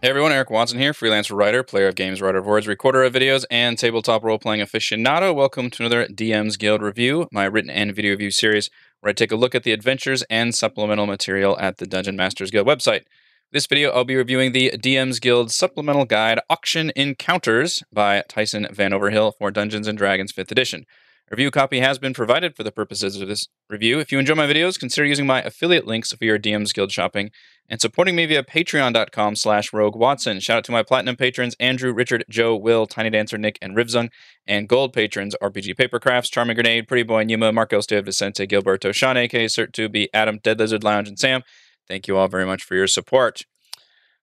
Hey everyone, Eric Watson here, freelance writer, player of games, writer of words, recorder of videos, and tabletop role playing aficionado. Welcome to another DM's Guild review, my written and video review series where I take a look at the adventures and supplemental material at the Dungeon Masters Guild website. This video, I'll be reviewing the DM's Guild supplemental guide Auction Encounters by Tyson Vanoverhill for Dungeons and Dragons 5th Edition. Review copy has been provided for the purposes of this review. If you enjoy my videos, consider using my affiliate links for your DMs Guild shopping and supporting me via patreon.com slash roguewatson. Shout out to my platinum patrons, Andrew, Richard, Joe, Will, Tiny Dancer, Nick, and Rivzung, and gold patrons, RPG Papercrafts, Charming Grenade, Pretty Boy, Numa, Marcos Dave, Vicente, Gilberto, Sean, AK, Cert2B, Adam, Dead Lizard Lounge, and Sam. Thank you all very much for your support.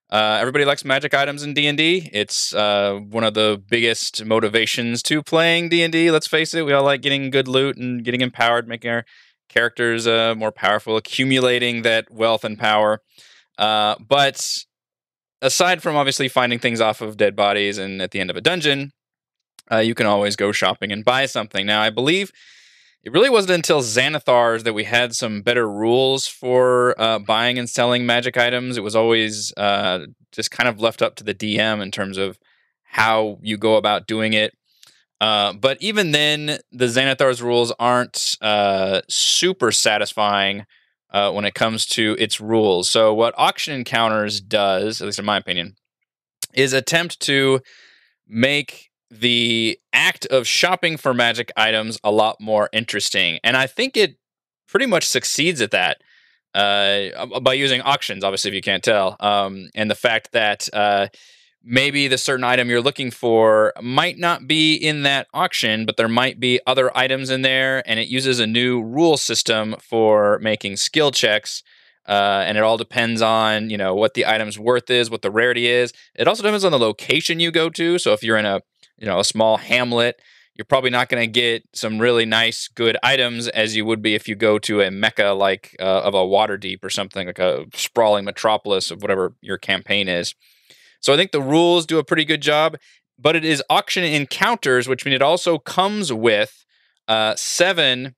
Uh, everybody likes magic items in D&D. It's uh, one of the biggest motivations to playing D&D. Let's face it, we all like getting good loot and getting empowered, making our characters uh, more powerful, accumulating that wealth and power. Uh, but aside from obviously finding things off of dead bodies and at the end of a dungeon, uh, you can always go shopping and buy something. Now, I believe it really wasn't until Xanathars that we had some better rules for uh, buying and selling magic items. It was always uh, just kind of left up to the DM in terms of how you go about doing it. Uh, but even then, the Xanathars rules aren't uh, super satisfying uh, when it comes to its rules. So, what Auction Encounters does, at least in my opinion, is attempt to make the act of shopping for magic items a lot more interesting. And I think it pretty much succeeds at that uh, by using auctions, obviously, if you can't tell. Um, and the fact that uh, maybe the certain item you're looking for might not be in that auction, but there might be other items in there. And it uses a new rule system for making skill checks. Uh, and it all depends on you know what the item's worth is, what the rarity is. It also depends on the location you go to. So if you're in a you know a small hamlet you're probably not going to get some really nice good items as you would be if you go to a mecca like uh, of a water deep or something like a sprawling metropolis of whatever your campaign is so i think the rules do a pretty good job but it is auction encounters which means it also comes with uh, seven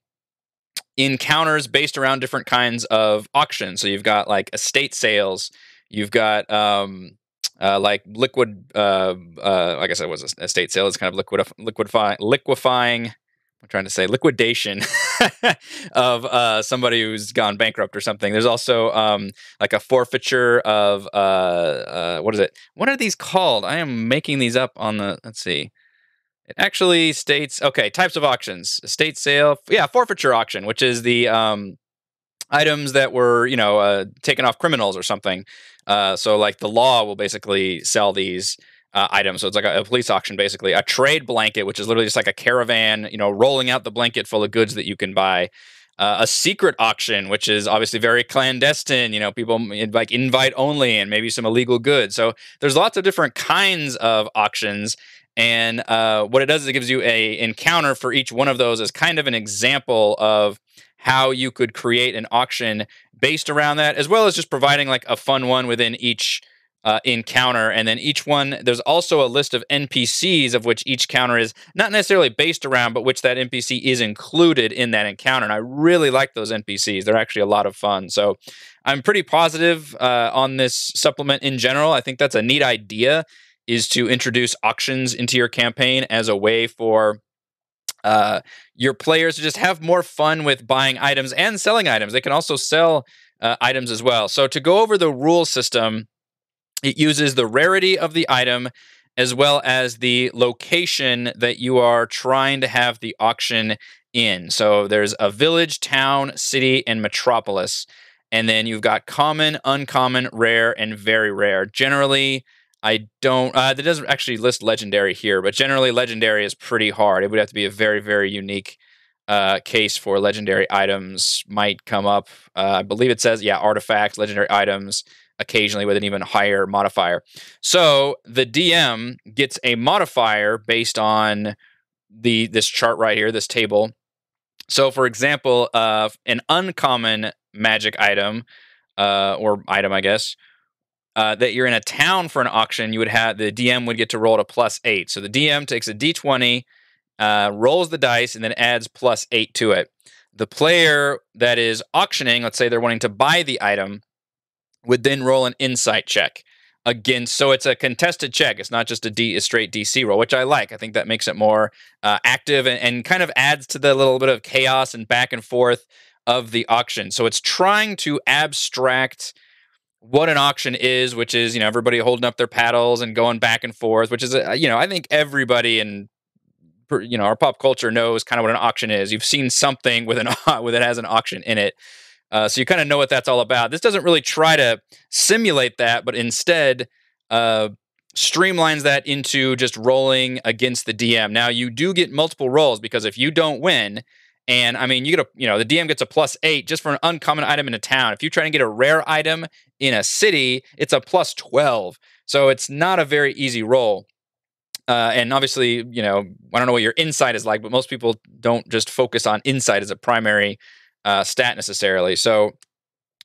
encounters based around different kinds of auctions so you've got like estate sales you've got um, uh, like liquid, uh, uh, like I said, was a state sale. It's kind of liquid, liquidify- liquefying. I'm trying to say liquidation of uh, somebody who's gone bankrupt or something. There's also um, like a forfeiture of uh, uh, what is it? What are these called? I am making these up on the. Let's see. It actually states okay types of auctions: estate sale, yeah, forfeiture auction, which is the um, items that were you know uh, taken off criminals or something. Uh, so like the law will basically sell these. Uh, items. So it's like a, a, police auction, basically. A trade blanket, which is literally just like a caravan, you know, rolling out the blanket full of goods that you can buy. Uh, a secret auction, which is obviously very clandestine, you know, people like invite only and maybe some illegal goods. So there's lots of different kinds of auctions. And uh, what it does is it gives you a encounter for each one of those as kind of an example of how you could create an auction based around that, as well as just providing like a fun one within each uh, encounter. And then each one, there's also a list of NPCs of which each counter is not necessarily based around, but which that NPC is included in that encounter. And I really like those NPCs. They're actually a lot of fun. So I'm pretty positive uh, on this supplement in general. I think that's a neat idea is to introduce auctions into your campaign as a way for uh, your players just have more fun with buying items and selling items. They can also sell uh, items as well. So, to go over the rule system, it uses the rarity of the item as well as the location that you are trying to have the auction in. So, there's a village, town, city, and metropolis. And then you've got common, uncommon, rare, and very rare. Generally, I don't. Uh, that doesn't actually list legendary here, but generally legendary is pretty hard. It would have to be a very very unique uh, case for legendary items might come up. Uh, I believe it says yeah, artifacts, legendary items, occasionally with an even higher modifier. So the DM gets a modifier based on the this chart right here, this table. So, for example, uh, an uncommon magic item uh, or item, I guess, uh, that you're in a town for an auction, you would have the DM would get to roll a plus eight. So the DM takes a d20, uh, rolls the dice, and then adds plus eight to it. The player that is auctioning, let's say they're wanting to buy the item, would then roll an insight check again. So it's a contested check. It's not just a, D, a straight DC roll, which I like. I think that makes it more uh, active and, and kind of adds to the little bit of chaos and back and forth of the auction. So it's trying to abstract what an auction is, which is, you know, everybody holding up their paddles and going back and forth, which is, uh, you know, I think everybody in you know our pop culture knows kind of what an auction is. You've seen something with an with it has an auction in it, uh, so you kind of know what that's all about. This doesn't really try to simulate that, but instead uh, streamlines that into just rolling against the DM. Now you do get multiple rolls because if you don't win, and I mean, you get a, you know, the DM gets a plus eight just for an uncommon item in a town. If you try to get a rare item in a city, it's a plus 12. So it's not a very easy roll. Uh, and obviously, you know, I don't know what your insight is like, but most people don't just focus on insight as a primary uh, stat necessarily. So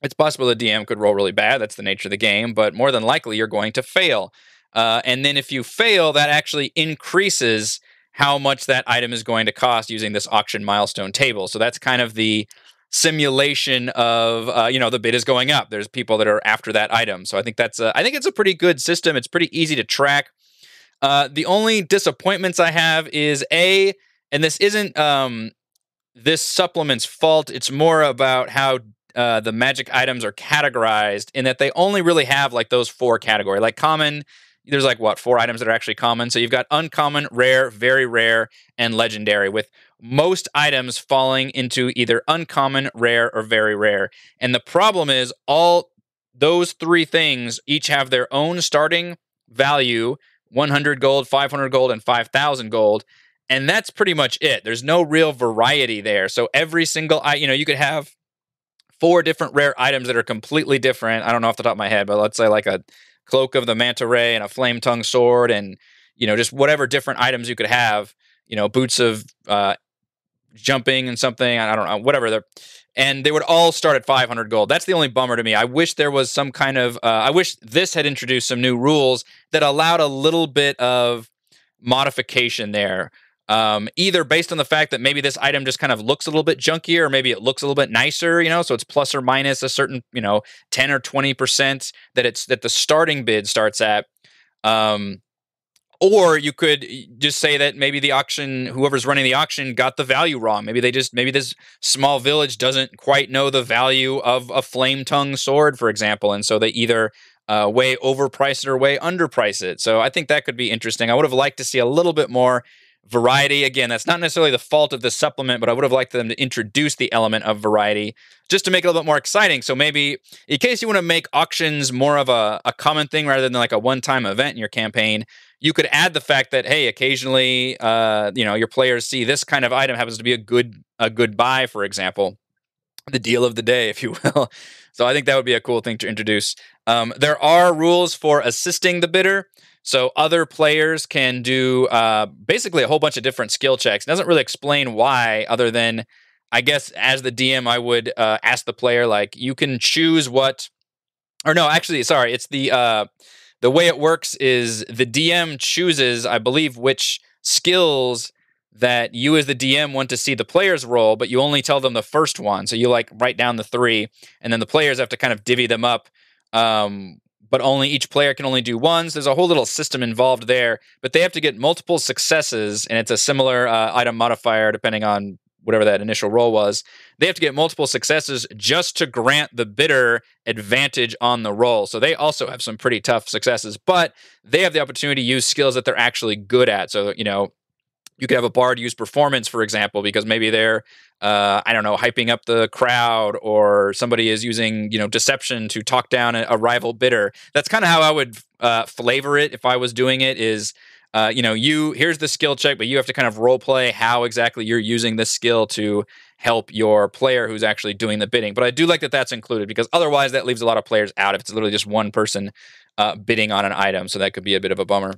it's possible the DM could roll really bad. That's the nature of the game, but more than likely, you're going to fail. Uh, and then if you fail, that actually increases how much that item is going to cost using this auction milestone table. So that's kind of the simulation of uh, you know the bid is going up. There's people that are after that item. So I think that's a, I think it's a pretty good system. It's pretty easy to track. Uh, the only disappointments I have is a, and this isn't um, this supplement's fault. It's more about how uh, the magic items are categorized in that they only really have like those four category, like common, there's like what four items that are actually common. So you've got uncommon, rare, very rare, and legendary, with most items falling into either uncommon, rare, or very rare. And the problem is all those three things each have their own starting value 100 gold, 500 gold, and 5,000 gold. And that's pretty much it. There's no real variety there. So every single, you know, you could have four different rare items that are completely different. I don't know off the top of my head, but let's say like a cloak of the manta ray and a flame tongue sword and you know just whatever different items you could have you know boots of uh, jumping and something i don't know whatever they're and they would all start at 500 gold that's the only bummer to me i wish there was some kind of uh, i wish this had introduced some new rules that allowed a little bit of modification there um, either based on the fact that maybe this item just kind of looks a little bit junkier or maybe it looks a little bit nicer, you know, so it's plus or minus a certain, you know, 10 or 20% that it's that the starting bid starts at. Um, or you could just say that maybe the auction whoever's running the auction got the value wrong maybe they just maybe this small village doesn't quite know the value of a flame tongue sword for example and so they either uh, way overprice it or way underprice it so i think that could be interesting i would have liked to see a little bit more variety. Again, that's not necessarily the fault of the supplement, but I would have liked them to introduce the element of variety just to make it a little bit more exciting. So maybe in case you want to make auctions more of a, a common thing rather than like a one-time event in your campaign, you could add the fact that hey, occasionally uh, you know, your players see this kind of item happens to be a good a good buy, for example. The deal of the day, if you will. so I think that would be a cool thing to introduce. Um, there are rules for assisting the bidder. So other players can do uh, basically a whole bunch of different skill checks. doesn't really explain why, other than I guess as the DM, I would uh, ask the player like, you can choose what, or no, actually, sorry, it's the uh, the way it works is the DM chooses, I believe, which skills that you as the DM want to see the players roll, but you only tell them the first one. So you like write down the three, and then the players have to kind of divvy them up um, but only each player can only do ones. There's a whole little system involved there, but they have to get multiple successes, and it's a similar uh, item modifier depending on whatever that initial roll was. They have to get multiple successes just to grant the bidder advantage on the roll. So they also have some pretty tough successes, but they have the opportunity to use skills that they're actually good at. So, you know, you could have a bard use performance, for example, because maybe they're, uh, I don't know, hyping up the crowd, or somebody is using, you know, deception to talk down a, rival bidder. That's kind of how I would uh, flavor it if I was doing it. Is uh, you know, you here's the skill check, but you have to kind of role play how exactly you're using this skill to help your player who's actually doing the bidding. But I do like that that's included because otherwise that leaves a lot of players out if it's literally just one person uh, bidding on an item. So that could be a bit of a bummer.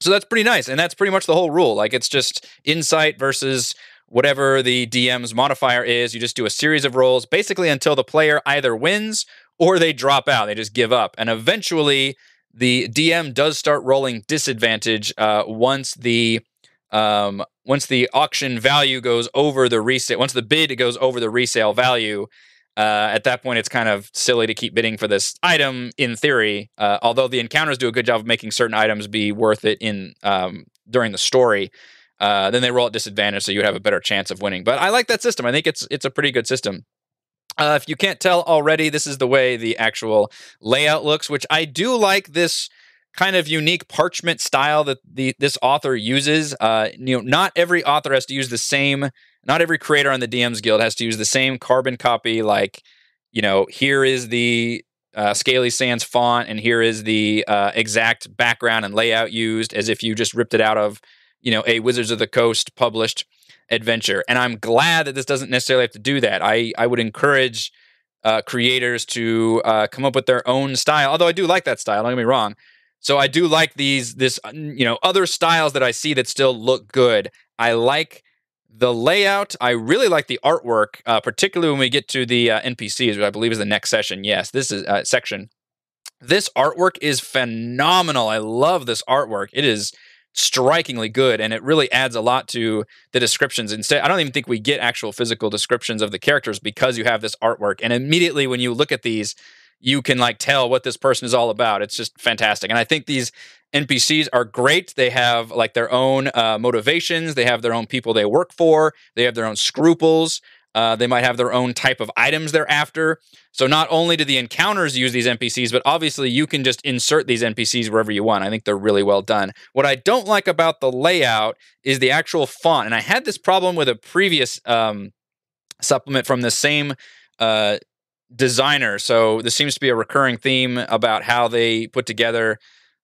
So that's pretty nice. And that's pretty much the whole rule. Like it's just insight versus whatever the DM's modifier is. You just do a series of rolls basically until the player either wins or they drop out. They just give up. And eventually, the DM does start rolling disadvantage uh, once the um, once the auction value goes over the resale. Once the bid goes over the resale value, uh, at that point, it's kind of silly to keep bidding for this item in theory. Uh, although the encounters do a good job of making certain items be worth it in um, during the story, uh, then they roll at disadvantage, so you would have a better chance of winning. But I like that system. I think it's it's a pretty good system. Uh, if you can't tell already, this is the way the actual layout looks, which I do like this kind of unique parchment style that the this author uses. Uh, you know, not every author has to use the same. Not every creator on the DMs Guild has to use the same carbon copy. Like, you know, here is the uh, Scaly Sands font, and here is the uh, exact background and layout used, as if you just ripped it out of, you know, a Wizards of the Coast published adventure. And I'm glad that this doesn't necessarily have to do that. I I would encourage. Uh, creators to uh, come up with their own style. Although I do like that style, don't get me wrong. So I do like these this uh, you know other styles that I see that still look good. I like the layout. I really like the artwork, uh, particularly when we get to the uh, NPCs, which I believe is the next session. Yes, this is uh, section. This artwork is phenomenal. I love this artwork. It is strikingly good and it really adds a lot to the descriptions instead i don't even think we get actual physical descriptions of the characters because you have this artwork and immediately when you look at these you can like tell what this person is all about. It's just fantastic. And I think these NPCs are great. They have like their own uh, motivations, they have their own people they work for, they have their own scruples. Uh, they might have their own type of items they're after. So not only do the encounters use these NPCs, but obviously you can just insert these NPCs wherever you want. I think they're really well done. What I don't like about the layout is the actual font, and I had this problem with a previous um, supplement from the same uh, designer. So this seems to be a recurring theme about how they put together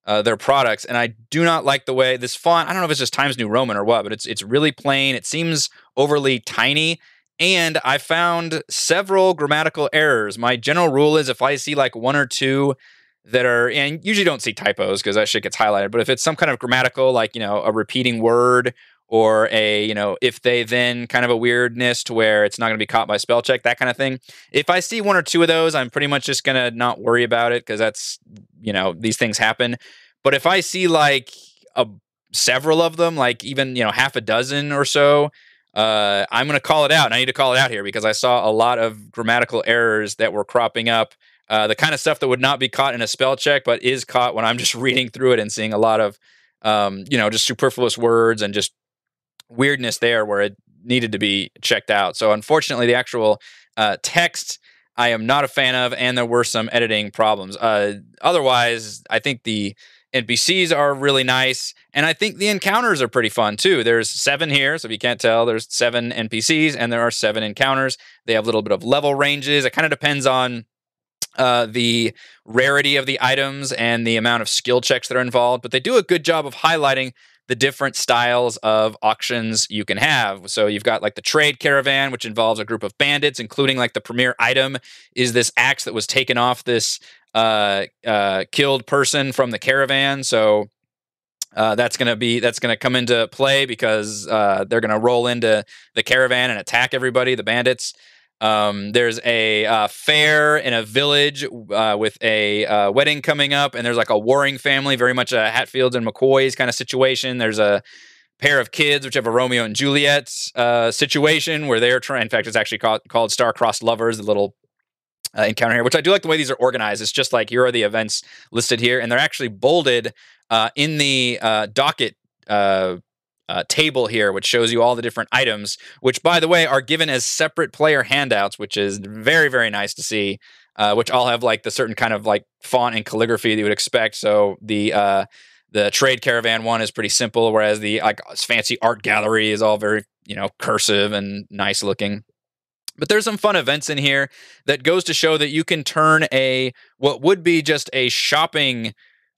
uh, their products. And I do not like the way this font. I don't know if it's just Times New Roman or what, but it's it's really plain. It seems overly tiny. And I found several grammatical errors. My general rule is if I see like one or two that are, and usually don't see typos because that shit gets highlighted, but if it's some kind of grammatical, like, you know, a repeating word or a you know if they then kind of a weirdness to where it's not going to be caught by spell check that kind of thing if i see one or two of those i'm pretty much just going to not worry about it because that's you know these things happen but if i see like a several of them like even you know half a dozen or so uh, i'm going to call it out and i need to call it out here because i saw a lot of grammatical errors that were cropping up uh, the kind of stuff that would not be caught in a spell check but is caught when i'm just reading through it and seeing a lot of um, you know, just superfluous words and just weirdness there where it needed to be checked out. So unfortunately, the actual uh, text I am not a fan of, and there were some editing problems. Uh, otherwise, I think the NPCs are really nice, and I think the encounters are pretty fun too. There's seven here, so if you can't tell, there's seven NPCs, and there are seven encounters. They have a little bit of level ranges. It kind of depends on uh, the rarity of the items and the amount of skill checks that are involved, but they do a good job of highlighting the different styles of auctions you can have. So you've got like the trade caravan, which involves a group of bandits, including like the premier item is this axe that was taken off this uh, uh, killed person from the caravan. So uh, that's gonna be that's gonna come into play because uh, they're gonna roll into the caravan and attack everybody, the bandits. Um, there's a uh, fair in a village uh, with a uh, wedding coming up, and there's like a warring family, very much a Hatfields and McCoys kind of situation. There's a pair of kids, which have a Romeo and Juliet uh, situation where they're trying. In fact, it's actually called, called Star-Crossed Lovers, the little uh, encounter here, which I do like the way these are organized. It's just like here are the events listed here, and they're actually bolded uh, in the docket uh, uh, table here, which shows you all the different items, which by the way are given as separate player handouts, which is very very nice to see. Uh, which all have like the certain kind of like font and calligraphy that you would expect. So the uh, the trade caravan one is pretty simple, whereas the like fancy art gallery is all very you know cursive and nice looking. But there's some fun events in here that goes to show that you can turn a what would be just a shopping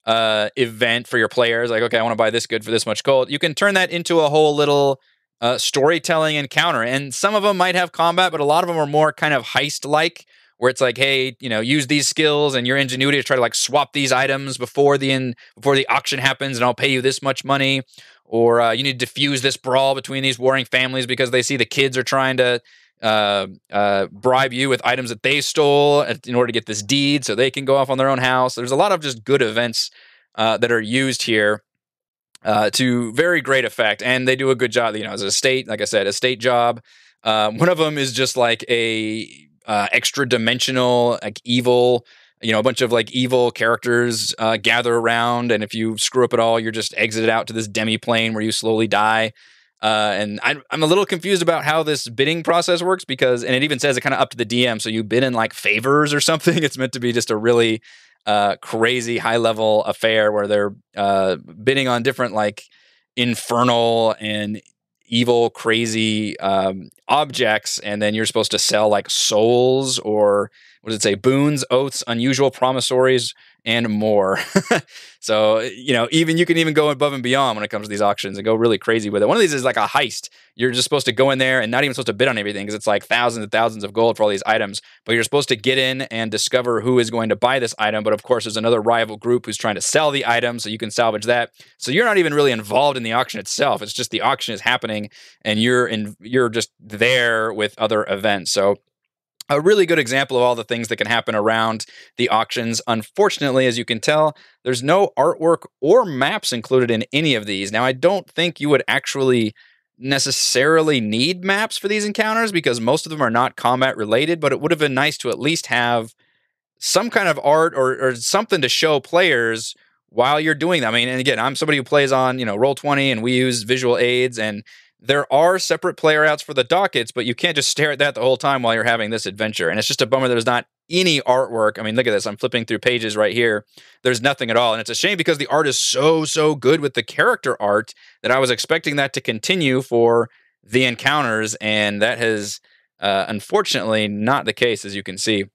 uh, event for your players. Like, okay, I want to buy this good for this much gold. You can turn that into a whole little uh, storytelling encounter. And some of them might have combat, but a lot of them are more kind of heist like, where it's like, hey, you know, use these skills and your ingenuity to try to like swap these items before the in, before the auction happens, and I'll pay you this much money. Or uh, you need to diffuse this brawl between these warring families because they see the kids are trying to uh, uh, bribe you with items that they stole in order to get this deed so they can go off on their own house. There's a lot of just good events uh, that are used here uh, to very great effect. And they do a good job, you know, as a state, like I said, a state job. Um, one of them is just like a uh, extra dimensional, like evil you know, a bunch of like evil characters uh, gather around, and if you screw up at all, you're just exited out to this demi plane where you slowly die. Uh, and I'm, I'm, a little confused about how this bidding process works because, and it even says it kind of up to the DM. So you bid in like favors or something. It's meant to be just a really uh, crazy high level affair where they're uh, bidding on different like infernal and evil, crazy um, objects. And then you're supposed to sell like souls or what does it say? Boons, oaths, unusual promissories, and more. so, you know, even you can even go above and beyond when it comes to these auctions and go really crazy with it. One of these is like a heist. You're just supposed to go in there and not even supposed to bid on everything because it's like thousands and thousands of gold for all these items. But you're supposed to get in and discover who is going to buy this item. But of course, there's another rival group who's trying to sell the item, so you can salvage that. So you're not even really involved in the auction itself. It's just the auction is happening and you're in you're just there with other events. So a really good example of all the things that can happen around the auctions. Unfortunately, as you can tell, there's no artwork or maps included in any of these. Now, I don't think you would actually necessarily need maps for these encounters because most of them are not combat related, but it would have been nice to at least have some kind of art or, or something to show players while you're doing that. I mean, and again, I'm somebody who plays on, you know, Roll20 and we use visual aids and there are separate player outs for the dockets, but you can't just stare at that the whole time while you're having this adventure. And it's just a bummer there's not any artwork. I mean, look at this. I'm flipping through pages right here. There's nothing at all. And it's a shame because the art is so, so good with the character art that I was expecting that to continue for the encounters. And that has uh, unfortunately not the case, as you can see.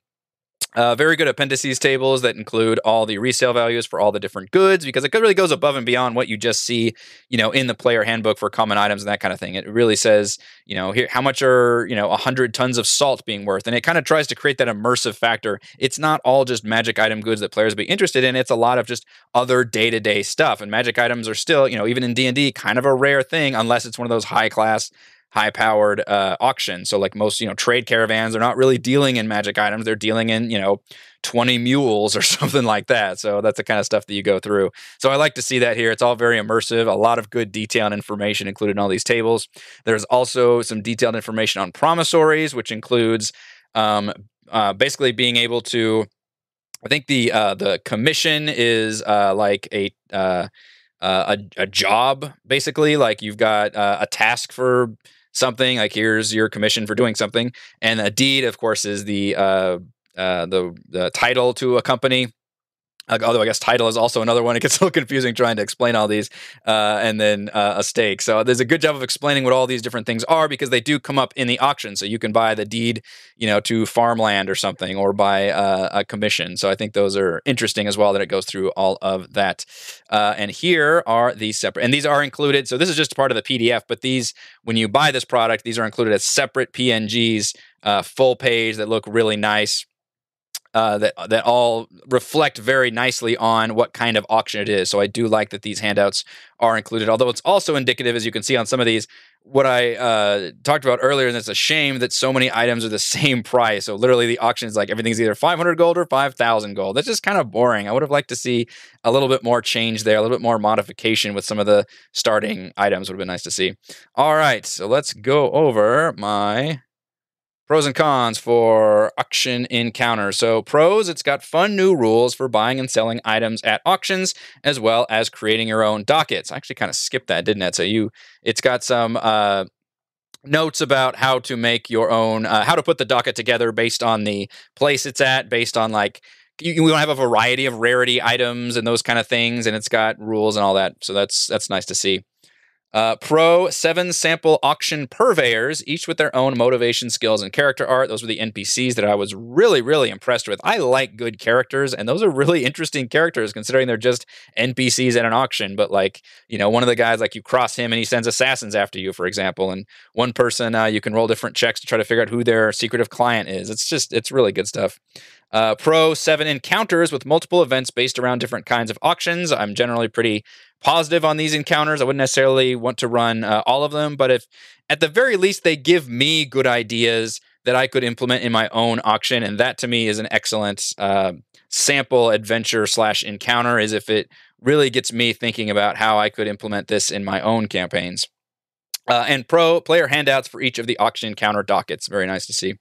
Uh, very good appendices tables that include all the resale values for all the different goods because it really goes above and beyond what you just see, you know, in the player handbook for common items and that kind of thing. It really says, you know, here how much are you know hundred tons of salt being worth, and it kind of tries to create that immersive factor. It's not all just magic item goods that players be interested in. It's a lot of just other day to day stuff, and magic items are still, you know, even in D and D, kind of a rare thing unless it's one of those high class high powered uh, auction. So like most, you know, trade caravans, they're not really dealing in magic items. They're dealing in, you know, 20 mules or something like that. So that's the kind of stuff that you go through. So I like to see that here. It's all very immersive, a lot of good detail and information included in all these tables. There's also some detailed information on promissories, which includes um, uh, basically being able to, I think the, uh, the commission is uh, like a, uh, uh, a, a job basically like you've got a task for something like here's your commission for doing something and a deed of course is the uh, uh, the, the title to a company although I guess title is also another one. It gets a little confusing trying to explain all these, uh, and then uh, a stake. So there's a good job of explaining what all these different things are because they do come up in the auction. So you can buy the deed, you know, to farmland or something, or buy uh, a commission. So I think those are interesting as well that it goes through all of that. Uh, and here are the separate, and these are included. So this is just part of the PDF, but these, when you buy this product, these are included as separate PNGs, uh, full page that look really nice uh, that that all reflect very nicely on what kind of auction it is. So I do like that these handouts are included. Although it's also indicative, as you can see on some of these, what I uh, talked about earlier, and it's a shame that so many items are the same price. So literally, the auction is like everything's either 500 gold or 5,000 gold. That's just kind of boring. I would have liked to see a little bit more change there, a little bit more modification with some of the starting items. Would have been nice to see. All right, so let's go over my Pros and cons for auction encounter. So, pros, it's got fun new rules for buying and selling items at auctions, as well as creating your own dockets. I actually kind of skipped that, didn't it? So, you, it's got some, uh, notes about how to make your own, uh, how to put the docket together based on the place it's at, based on like you, we don't have a variety of rarity items and those kind of things, and it's got rules and all that. So that's that's nice to see. Uh, pro seven sample auction purveyors, each with their own motivation, skills, and character art. Those were the NPCs that I was really, really impressed with. I like good characters, and those are really interesting characters considering they're just NPCs at an auction. But, like, you know, one of the guys, like, you cross him and he sends assassins after you, for example. And one person, uh, you can roll different checks to try to figure out who their secretive client is. It's just, it's really good stuff. Uh, pro seven encounters with multiple events based around different kinds of auctions. I'm generally pretty positive on these encounters. I wouldn't necessarily want to run uh, all of them, but if at the very least they give me good ideas that I could implement in my own auction, and that to me is an excellent uh, sample adventure slash encounter. Is if it really gets me thinking about how I could implement this in my own campaigns. Uh, and pro player handouts for each of the auction encounter dockets. Very nice to see.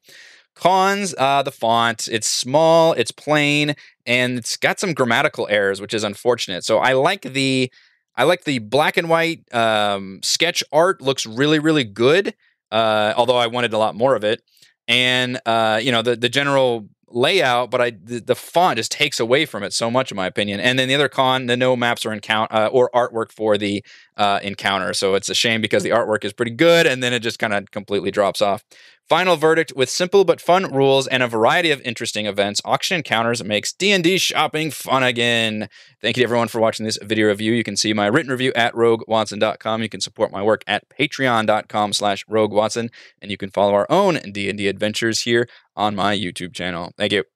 Cons, uh, the font, it's small, it's plain, and it's got some grammatical errors, which is unfortunate. So I like the I like the black and white um, sketch art looks really really good. Uh, although I wanted a lot more of it, and uh, you know the the general layout, but I the, the, font just takes away from it so much, in my opinion. And then the other con, the no maps or encounter uh, or artwork for the uh, encounter. So it's a shame because the hmm. artwork is pretty good, and then it just kind of completely drops off. Final verdict with simple but fun rules and a variety of interesting events. Auction Encounters makes D&D shopping fun again. Thank you everyone for watching this video review. You can see my written review at roguewatson.com. You can support my work at patreon.com slash roguewatson. And you can follow our own D&D adventures here on my YouTube channel. Thank you.